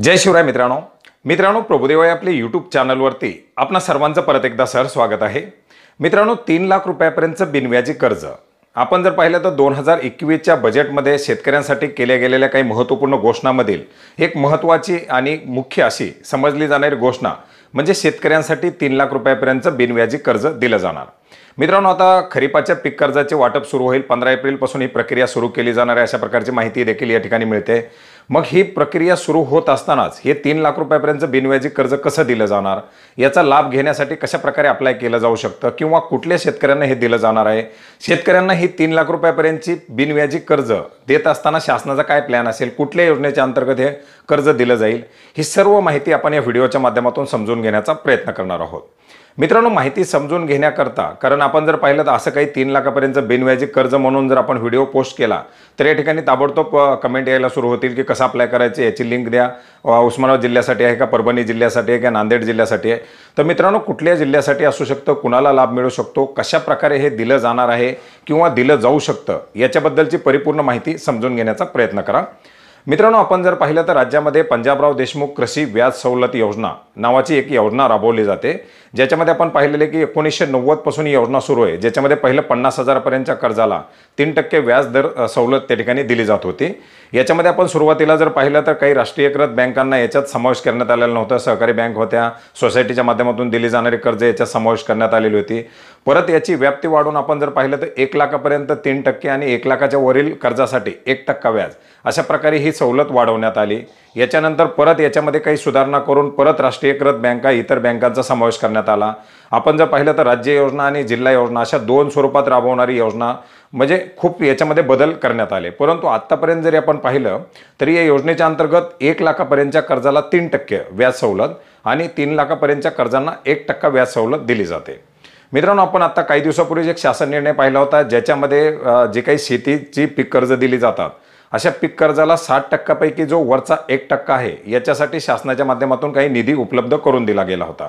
जय शिवराय मित्रांनो मित्रांनो प्रभुदेवा आपले यूट्यूब चॅनलवरती आपणा सर्वांचं परत एकदा सर स्वागत आहे मित्रांनो तीन लाख रुपयापर्यंतचं बिनव्याजी कर्ज आपण जर पाहिलं तर दोन हजार एकवीसच्या बजेटमध्ये शेतकऱ्यांसाठी केल्या गेलेल्या काही महत्त्वपूर्ण घोषणामधील एक महत्त्वाची आणि मुख्य अशी समजली जाणारी घोषणा म्हणजे शेतकऱ्यांसाठी तीन लाख रुपयापर्यंतचं बिनव्याजी कर्ज दिलं जाणार मित्रांनो आता खरीपाच्या पीक कर्जाचे वाटप सुरू होईल पंधरा एप्रिलपासून ही प्रक्रिया सुरू केली जाणार आहे अशा प्रकारची माहिती देखील या ठिकाणी मिळते मग ही प्रक्रिया सुरू होत असतानाच हे तीन लाख रुपयापर्यंत बिनव्याजी कर्ज कसं दिलं जाणार याचा लाभ घेण्यासाठी कशा प्रकारे अप्लाय केलं जाऊ शकतं किंवा कुठल्या शेतकऱ्यांना हे दिलं जाणार आहे शेतकऱ्यांना ही तीन लाख रुपयापर्यंतची बिनव्याजी कर्ज देत असताना शासनाचा काय प्लॅन असेल कुठल्या योजनेच्या अंतर्गत हे कर्ज दिलं जाईल ही सर्व माहिती आपण या व्हिडिओच्या माध्यमातून समजून घेण्याचा प्रयत्न करणार आहोत मित्रांनो माहिती समजून घेण्याकरता कारण आपण जर पाहिलं तर असं काही तीन लाखापर्यंत बिनव्याजी कर्ज म्हणून जर आपण व्हिडिओ पोस्ट केला तर या ठिकाणी ताबडतोब कमेंट यायला सुरू होतील की कसं अप्लाय करायचं याची लिंक द्या उस्मानाबाद जिल्ह्यासाठी आहे का परभणी जिल्ह्यासाठी आहे का नांदेड जिल्ह्यासाठी आहे तर मित्रांनो कुठल्या जिल्ह्यासाठी असू शकतं कुणाला लाभ मिळू शकतो कशाप्रकारे हे दिलं जाणार आहे किंवा दिलं जाऊ शकतं याच्याबद्दलची परिपूर्ण माहिती समजून घेण्याचा प्रयत्न करा मित्रांनो आपण जर पाहिलं तर राज्यामध्ये पंजाबराव देशमुख कृषी व्याज सवलत योजना नावाची एक योजना राबवली जाते ज्याच्यामध्ये आपण पाहिलेले की एकोणीसशे पासून ही योजना सुरू आहे ज्याच्यामध्ये पहिलं पन्नास हजारपर्यंतच्या कर्जाला तीन टक्के व्याज दर सवलत त्या ठिकाणी दिली जात होती याच्यामध्ये आपण सुरुवातीला जर पाहिलं तर काही राष्ट्रीयकृत बँकांना याच्यात समावेश करण्यात आलेला नव्हता सहकारी बँक होत्या सोसायटीच्या माध्यमातून दिली जाणारी कर्ज याच्यात समावेश करण्यात आलेली होती परत याची व्याप्ती वाढून आपण जर पाहिलं तर एक लाखापर्यंत तीन टक्के आणि एक लाखाच्या वरील कर्जासाठी एक टक्का व्याज अशा प्रकारे ही सवलत वाढवण्यात आली याच्यानंतर परत याच्यामध्ये काही सुधारणा करून परत राष्ट्रीयकृत बँका इतर बँकांचा समावेश करण्यात आला आपण जर पाहिलं तर राज्य योजना आणि जिल्हा योजना अशा दोन स्वरूपात राबवणारी योजना म्हणजे खूप याच्यामध्ये बदल करण्यात आले परंतु आत्तापर्यंत जरी आपण पाहिलं तरी या योजनेच्या अंतर्गत एक लाखापर्यंतच्या कर्जाला तीन टक्के व्याज सवलत आणि तीन लाखापर्यंतच्या कर्जांना एक टक्का व्याज सवलत दिली जाते मित्रांनो आपण आत्ता काही दिवसापूर्वी एक शासन निर्णय पाहिला होता ज्याच्यामध्ये जे काही शेतीची पीक कर्ज दिली जातात अशा पीक कर्जाला साठ टक्क्यापैकी जो वरचा एक टक्का आहे याच्यासाठी शासनाच्या माध्यमातून काही निधी उपलब्ध करून दिला गेला होता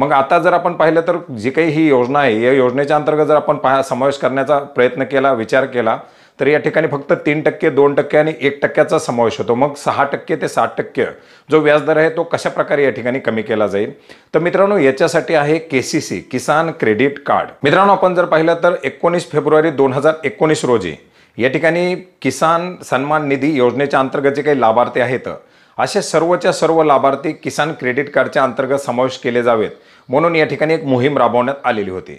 मग आता जर आपण पाहिलं तर जी काही ही योजना आहे या योजनेच्या अंतर्गत जर आपण पहा समावेश करण्याचा प्रयत्न केला विचार केला तर या ठिकाणी फक्त तीन टक्के दोन टक्के आणि एक टक्क्याचा समावेश होतो मग सहा टक्के ते सात टक्के जो व्याजदर आहे तो कशा प्रकारे या ठिकाणी कमी केला जाईल तर मित्रांनो याच्यासाठी आहे के सी सी किसान क्रेडिट कार्ड मित्रांनो आपण जर पाहिलं तर एकोणीस फेब्रुवारी दोन हजार एकोणीस रोजी या ठिकाणी किसान सन्मान निधी योजनेच्या अंतर्गत जे काही लाभार्थी आहेत असे सर्वच्या सर्व लाभार्थी किसान क्रेडिट कार्डच्या अंतर्गत समावेश केले जावेत म्हणून या ठिकाणी एक मोहीम राबवण्यात आलेली होती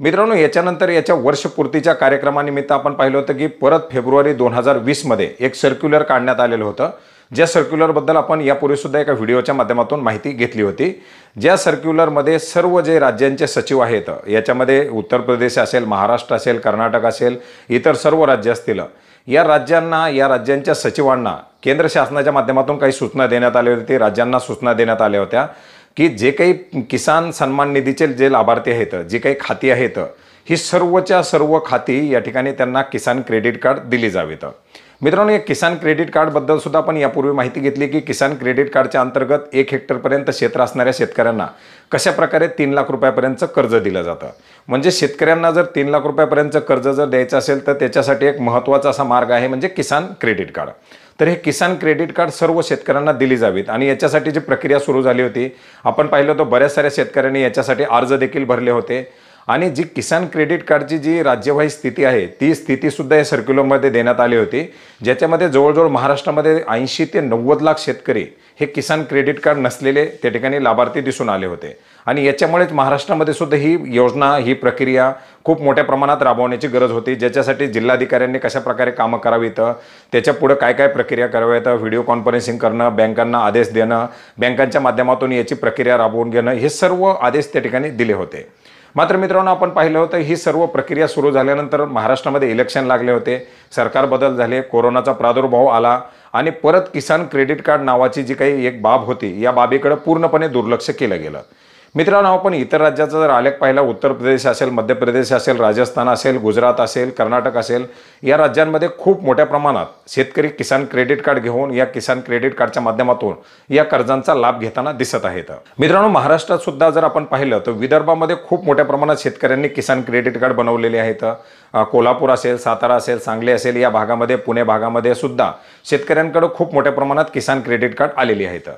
मित्रांनो याच्यानंतर याच्या वर्षपूर्तीच्या कार्यक्रमानिमित्त आपण पाहिलं होतं की परत फेब्रुवारी दोन हजार वीसमध्ये एक सर्क्युलर काढण्यात आलेलं होतं ज्या सर्क्युलरबद्दल आपण यापूर्वीसुद्धा एका व्हिडिओच्या माध्यमातून माहिती घेतली होती ज्या सर्क्युलरमध्ये सर्व जे राज्यांचे सचिव आहेत याच्यामध्ये उत्तर प्रदेश असेल महाराष्ट्र असेल कर्नाटक असेल इतर सर्व राज्य असतील या राज्यांना या राज्यांच्या सचिवांना केंद्र शासनाच्या माध्यमातून काही सूचना देण्यात आल्या होती राज्यांना सूचना देण्यात आल्या होत्या की जे काही किसान सन्मान निधीचे जे लाभार्थी आहेत जे काही खाती आहेत ही सर्वच्या सर्व खाती या ठिकाणी त्यांना किसान क्रेडिट कार्ड दिली जावेत मित्रांनो या किसान क्रेडिट कार्डबद्दल सुद्धा आपण यापूर्वी माहिती घेतली की किसान क्रेडिट कार्डच्या अंतर्गत एक हेक्टरपर्यंत क्षेत्र असणाऱ्या शेतकऱ्यांना कशा प्रकारे तीन लाख रुपयापर्यंतचं कर्ज दिलं जातं म्हणजे शेतकऱ्यांना जर तीन लाख रुपयापर्यंतचं कर्ज जर द्यायचं असेल तर त्याच्यासाठी एक महत्त्वाचा असा मार्ग आहे म्हणजे किसान क्रेडिट कार्ड तर हे किसान क्रेडिट कार्ड सर्व शेतकऱ्यांना दिली जावीत आणि याच्यासाठी जी प्रक्रिया सुरू झाली होती आपण पाहिलं तर बऱ्याच साऱ्या शेतकऱ्यांनी याच्यासाठी अर्ज देखील भरले होते आणि जी किसान क्रेडिट कार्डची जी राज्यवाही स्थिती आहे ती स्थितीसुद्धा या सर्क्युलरमध्ये देण्यात आली होती ज्याच्यामध्ये जवळजवळ महाराष्ट्रामध्ये ऐंशी ते नव्वद लाख शेतकरी हे किसान क्रेडिट कार्ड नसलेले त्या ठिकाणी लाभार्थी दिसून आले होते आणि याच्यामुळेच महाराष्ट्रामध्ये सुद्धा ही योजना ही प्रक्रिया खूप मोठ्या प्रमाणात राबवण्याची गरज होती ज्याच्यासाठी जिल्हाधिकाऱ्यांनी कशाप्रकारे कामं करावीत त्याच्या पुढं काय काय प्रक्रिया कराव्यात व्हिडिओ कॉन्फरन्सिंग करणं बँकांना आदेश देणं बँकांच्या माध्यमातून याची प्रक्रिया राबवून घेणं हे सर्व आदेश त्या ठिकाणी दिले होते मात्र मित्रांनो आपण पाहिलं होतं ही सर्व प्रक्रिया सुरू झाल्यानंतर महाराष्ट्रामध्ये इलेक्शन लागले होते सरकार बदल झाले कोरोनाचा प्रादुर्भाव आला आणि परत किसान क्रेडिट कार्ड नावाची जी काही एक बाब होती या बाबीकडे पूर्णपणे दुर्लक्ष केलं गेलं मित्रांनो आपण इतर राज्याचा जर आलेख पाहिला उत्तर प्रदेश असेल मध्य प्रदेश असेल राजस्थान असेल गुजरात असेल कर्नाटक असेल या राज्यांमध्ये खूप मोठ्या प्रमाणात शेतकरी किसान क्रेडिट कार्ड घेऊन या किसान क्रेडिट कार्डच्या माध्यमातून या कर्जांचा लाभ घेताना दिसत आहेत मित्रांनो महाराष्ट्रात सुद्धा जर आपण पाहिलं तर विदर्भामध्ये खूप मोठ्या प्रमाणात शेतकऱ्यांनी किसान क्रेडिट कार्ड बनवलेले आहेत कोल्हापूर असेल सातारा असेल सांगली असेल या भागामध्ये पुणे भागामध्ये सुद्धा शेतकऱ्यांकडे खूप मोठ्या प्रमाणात किसान क्रेडिट कार्ड आलेली आहेत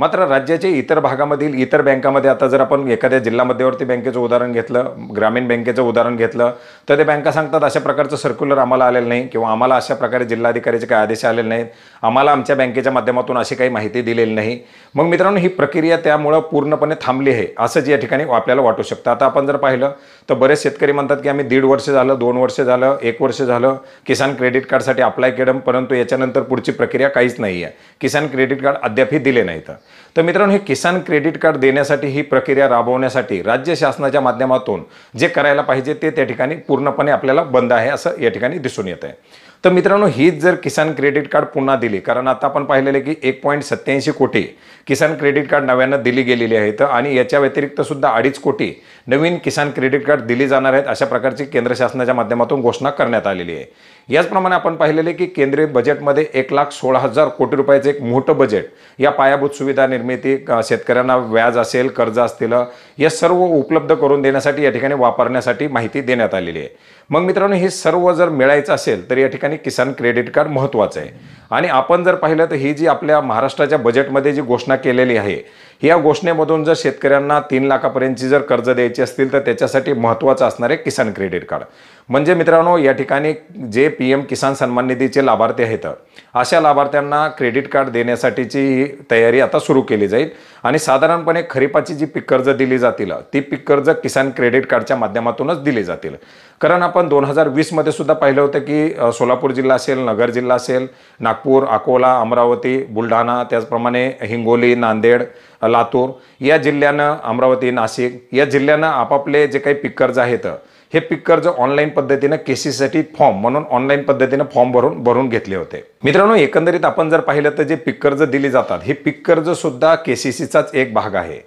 मात्र राज्याच्या इतर भागामधील इतर बँकामध्ये आता जर आपण एखाद्या जिल्हा मध्यवर्ती बँकेचं उदाहरण घेतलं ग्रामीण बँकेचं उदाहरण घेतलं तर ते बँका सांगतात अशा प्रकारचं सर्क्युलर आम्हाला आलेलं नाही किंवा आम्हाला अशा प्रकारे जिल्हाधिकारीचे काही आदेश आलेले नाहीत आम्हाला आमच्या बँकेच्या माध्यमातून अशी काही माहिती दिलेली नाही मग मित्रांनो ही प्रक्रिया त्यामुळं पूर्णपणे थांबली आहे असंच या ठिकाणी आपल्याला वाटू शकतं आता आपण जर पाहिलं तर बरेच शेतकरी म्हणतात की आम्ही दीड वर्ष झालं दोन वर्ष झालं एक वर्ष झालं किसान क्रेडिट कार्डसाठी अप्लाय केलं परंतु याच्यानंतर पुढची प्रक्रिया काहीच नाही आहे किसान क्रेडिट कार्ड अद्यापही दिले नाहीत तर मित्रांनो हे किसान क्रेडिट कार्ड देण्यासाठी ही प्रक्रिया राबवण्यासाठी राज्य शासनाच्या माध्यमातून जे करायला पाहिजे ते त्या ठिकाणी पूर्णपणे आपल्याला बंद आहे असं या ठिकाणी दिसून येत आहे तर मित्रांनो हीच जर किसान क्रेडिट कार्ड पुन्हा दिली कारण आता आपण पाहिलेलं की एक पॉईंट सत्याऐंशी कोटी किसान क्रेडिट कार्ड नव्यानं दिली गेलेली आहेत आणि याच्या व्यतिरिक्त सुद्धा अडीच कोटी नवीन किसान क्रेडिट कार्ड दिली जाणार आहेत अशा प्रकारची केंद्र शासनाच्या माध्यमातून घोषणा करण्यात आलेली आहे याचप्रमाणे आपण पाहिलेले की केंद्रीय बजेटमध्ये एक लाख सोळा हजार कोटी रुपयाचं एक मोठं बजेट या पायाभूत सुविधा निर्मिती शेतकऱ्यांना व्याज असेल कर्ज असतील या सर्व उपलब्ध करून देण्यासाठी या ठिकाणी वापरण्यासाठी माहिती देण्यात आलेली आहे मग मित्रांनो हे सर्व जर मिळायचं असेल तर या ठिकाणी किसान क्रेडिट कार्ड महत्त्वाचं आहे आणि आपण जर पाहिलं तर ही जी आपल्या महाराष्ट्राच्या बजेटमध्ये जी घोषणा केलेली आहे या घोषणेमधून जर शेतकऱ्यांना तीन लाखापर्यंतची जर कर्ज द्यायची असतील तर त्याच्यासाठी महत्त्वाचं असणारे किसान क्रेडिट कार्ड म्हणजे मित्रांनो या ठिकाणी जे पी एम किसान सन्मान निधीचे लाभार्थी आहेत अशा लाभार्थ्यांना क्रेडिट कार्ड देण्यासाठीची तयारी आता सुरू केली जाईल आणि साधारणपणे खरीपाची जी पीक कर्ज दिली जातील ती पीक कर्ज किसान क्रेडिट कार्डच्या माध्यमातूनच दिली जातील कारण आपण दोन हजार वीसमध्ये सुद्धा पाहिलं होतं की सोलापूर जिल्हा असेल नगर जिल्हा असेल नागपूर अकोला अमरावती बुलढाणा त्याचप्रमाणे हिंगोली नांदेड लातूर या जिल्ह्यानं अमरावती नाशिक या जिल्ह्यानं आपापले जे काही पीक कर्ज आहेत हे पिक कर्ज ऑनलाईन पद्धतीनं केसीसाठी फॉर्म म्हणून ऑनलाईन पद्धतीनं फॉर्म भरून भरून घेतले होते मित्रांनो एकंदरीत आपण जर पाहिलं तर जे पीक कर्ज दिली जातात हे पिक कर्ज सुद्धा केसीसीचाच एक भाग आहे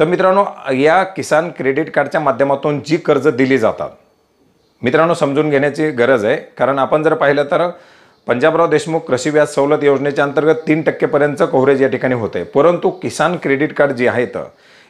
तर मित्रांनो या किसान क्रेडिट कार्डच्या माध्यमातून जी कर्ज दिली जातात मित्रांनो समजून घेण्याची गरज आहे कारण आपण जर पाहिलं तर पंजाबराव देशमुख कृषी व्याज सवलत योजनेच्या अंतर्गत तीन टक्केपर्यंत कव्हरेज या ठिकाणी होते परंतु किसान क्रेडिट कार्ड जे आहेत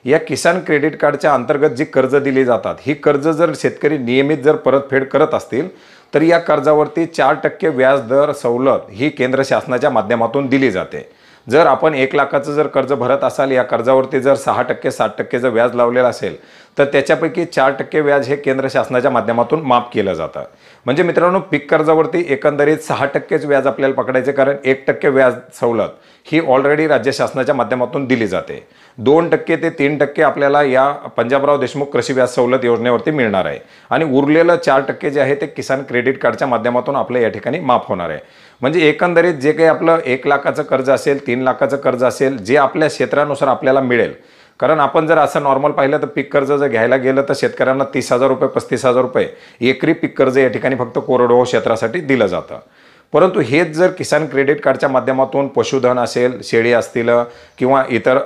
या किसान क्रेडिट कार्डच्या अंतर्गत जी कर्ज दिली जातात ही कर्ज जर शेतकरी नियमित जर परतफेड करत असतील तर या कर्जावरती चार टक्के व्याजदर सवलत ही केंद्र शासनाच्या माध्यमातून दिली जाते जर आपण एक लाखाचं जर कर्ज भरत असाल या कर्जावरती जर सहा टक्के सात टक्के जर व्याज लावलेलं असेल तर त्याच्यापैकी चार टक्के व्याज हे केंद्र शासनाच्या माध्यमातून माफ केलं जातं म्हणजे मित्रांनो पीक कर्जावरती एकंदरीत सहा टक्केच व्याज आपल्याला पकडायचे कारण एक टक्के व्याज सवलत ही ऑलरेडी राज्य शासनाच्या माध्यमातून दिली जाते दोन टक्के ते तीन टक्के आपल्याला या पंजाबराव देशमुख कृषी व्याज सवलत योजनेवरती मिळणार आहे आणि उरलेलं चार टक्के जे आहे ते किसान क्रेडिट कार्डच्या माध्यमातून आपलं या ठिकाणी माफ होणार आहे म्हणजे एकंदरीत जे काही आपलं एक लाखाचं कर्ज असेल तीन लाखाचं कर्ज असेल जे आपल्या क्षेत्रानुसार आपल्याला मिळेल कारण आपण जर असं नॉर्मल पाहिलं तर पीक कर्ज जर घ्यायला गेलं तर शेतकऱ्यांना तीस हजार रुपये पस्तीस हजार रुपये एकरी पीक कर्ज या ठिकाणी फक्त कोरडवाहू क्षेत्रासाठी दिलं जातं परंतु हेच जर किसान क्रेडिट कार्डच्या माध्यमातून पशुधन असेल शेळी असतील किंवा इतर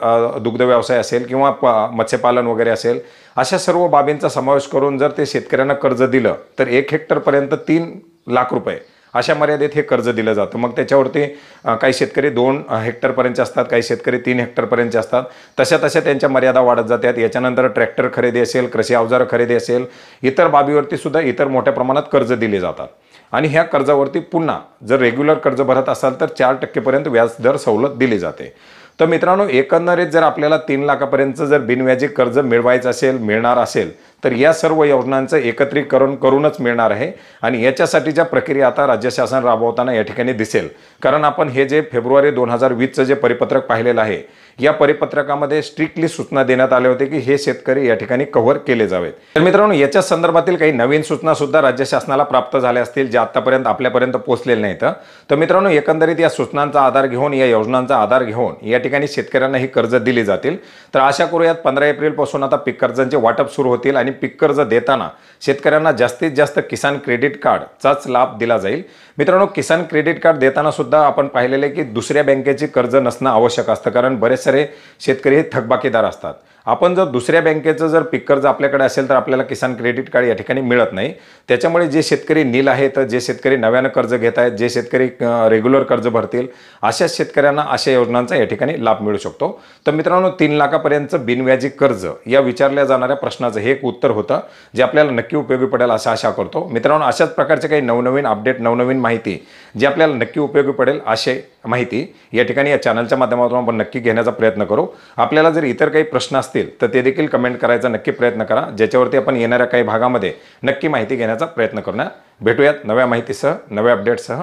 दुग्ध व्यवसाय असेल किंवा प मत्स्यपालन वगैरे असेल अशा सर्व बाबींचा समावेश करून जर ते शेतकऱ्यांना कर्ज दिलं तर एक हेक्टरपर्यंत तीन लाख रुपये अशा मर्यादेत हे कर्ज दिलं जातं मग त्याच्यावरती काही शेतकरी दोन हेक्टरपर्यंतचे असतात काही शेतकरी तीन हेक्टरपर्यंतचे असतात तशा तशा त्यांच्या मर्यादा वाढत जातात याच्यानंतर ट्रॅक्टर खरेदी असेल कृषी अवजार खरेदी असेल इतर बाबीवरती सुद्धा इतर मोठ्या प्रमाणात कर्ज दिले जातात आणि ह्या कर्जावरती पुन्हा जर रेग्युलर कर्ज भरत असाल तर चार टक्केपर्यंत व्याजदर सवलत दिली जाते तर मित्रांनो एकंदरीत जर आपल्याला तीन लाखापर्यंत जर बिनव्याजी कर्ज मिळवायचं असेल मिळणार असेल तर या सर्व योजनांचं एकत्रीकरण करूनच मिळणार आहे आणि याच्यासाठीच्या प्रक्रिया आता राज्य शासन राबवताना या ठिकाणी दिसेल कारण आपण हे जे फेब्रुवारी दोन हजार वीसचं जे परिपत्रक पाहिलेलं आहे या परिपत्रकामध्ये स्ट्रिक्टली सूचना देण्यात आल्या होत्या की हे शेतकरी या ठिकाणी कव्हर केले जावेत तर मित्रांनो याच्या संदर्भातील काही नवीन सूचना सुद्धा राज्य शासनाला प्राप्त झाल्या असतील ज्या आतापर्यंत आपल्यापर्यंत पोहोचलेल्या नाहीत तर मित्रांनो एकंदरीत या सूचनांचा आधार घेऊन या योजनांचा आधार घेऊन या ठिकाणी शेतकऱ्यांना ही कर्ज दिली जातील तर आशा करूयात पंधरा पासून आता पीक कर्जांचे वाटप सुरू होतील आणि पीक कर्ज देताना शेतकऱ्यांना जास्तीत जास्त किसान क्रेडिट कार्डचाच लाभ दिला जाईल मित्रांनो किसान क्रेडिट कार्ड देताना सुद्धा आपण पाहिलेले की दुसऱ्या बँकेची कर्ज नसणं आवश्यक असतं कारण बरेच सारे शेतकरी हे थकबाकीदार असतात आपण जर दुसऱ्या बँकेचं जर पिक कर्ज आपल्याकडे असेल तर आपल्याला किसान क्रेडिट कार्ड या ठिकाणी मिळत नाही त्याच्यामुळे जे शेतकरी नील आहेत जे शेतकरी नव्यानं कर्ज घेत आहेत जे शेतकरी रेग्युलर कर्ज भरतील अशा शेतकऱ्यांना अशा योजनांचा या ठिकाणी लाभ मिळू शकतो तर मित्रांनो तीन लाखापर्यंतचं बिनव्याजी कर्ज या विचारल्या जाणाऱ्या प्रश्नाचं हे एक उत्तर होतं जे आपल्याला नक्की उपयोगी पडेल असं आशा करतो मित्रांनो अशाच प्रकारचे काही नवनवीन अपडेट नवनवीन माहिती जे आपल्याला नक्की उपयोगी पडेल असे माहिती या ठिकाणी या चॅनलच्या माध्यमातून आपण नक्की घेण्याचा प्रयत्न करू आपल्याला जर इतर काही प्रश्न असतील तर ते देखील कमेंट करायचा नक्की प्रयत्न करा ज्याच्यावरती आपण येणाऱ्या काही भागामध्ये नक्की माहिती घेण्याचा प्रयत्न करूया भेटूयात नव्या माहितीसह नव्या अपडेटसह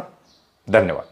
धन्यवाद